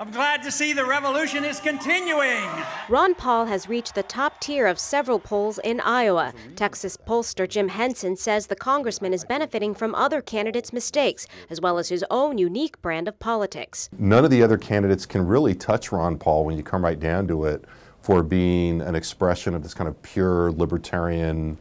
I'm glad to see the revolution is continuing. Ron Paul has reached the top tier of several polls in Iowa. Texas pollster Jim Henson says the congressman is benefiting from other candidates' mistakes, as well as his own unique brand of politics. None of the other candidates can really touch Ron Paul when you come right down to it for being an expression of this kind of pure libertarian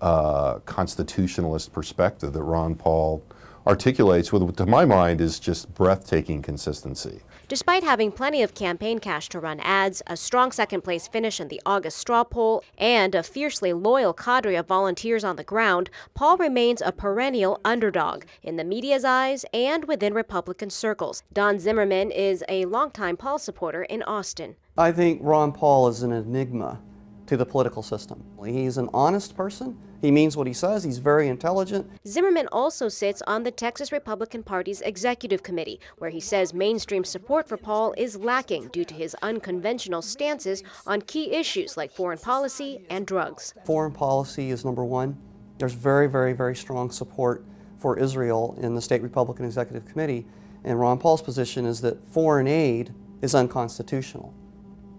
uh, constitutionalist perspective that Ron Paul articulates what, to my mind, is just breathtaking consistency. Despite having plenty of campaign cash to run ads, a strong second place finish in the August straw poll, and a fiercely loyal cadre of volunteers on the ground, Paul remains a perennial underdog in the media's eyes and within Republican circles. Don Zimmerman is a longtime Paul supporter in Austin. I think Ron Paul is an enigma to the political system. He's an honest person. He means what he says. He's very intelligent. Zimmerman also sits on the Texas Republican Party's executive committee, where he says mainstream support for Paul is lacking due to his unconventional stances on key issues like foreign policy and drugs. Foreign policy is number one. There's very, very, very strong support for Israel in the state Republican executive committee. And Ron Paul's position is that foreign aid is unconstitutional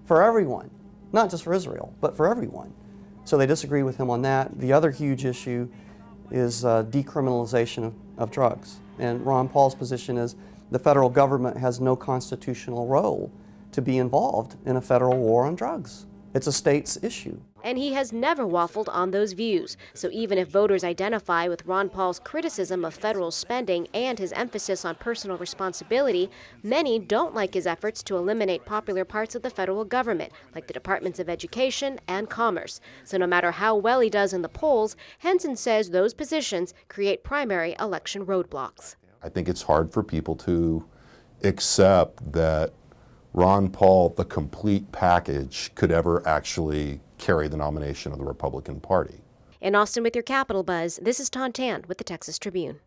for everyone not just for Israel, but for everyone. So they disagree with him on that. The other huge issue is uh, decriminalization of, of drugs. And Ron Paul's position is the federal government has no constitutional role to be involved in a federal war on drugs. It's a state's issue. And he has never waffled on those views. So even if voters identify with Ron Paul's criticism of federal spending and his emphasis on personal responsibility, many don't like his efforts to eliminate popular parts of the federal government, like the Departments of Education and Commerce. So no matter how well he does in the polls, Henson says those positions create primary election roadblocks. I think it's hard for people to accept that Ron Paul, the complete package, could ever actually carry the nomination of the Republican Party. In Austin with your Capital Buzz, this is Ton Tan with the Texas Tribune.